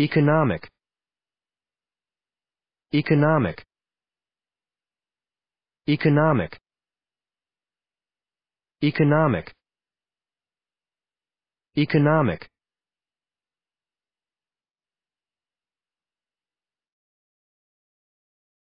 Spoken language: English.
Economic Economic Economic Economic Economic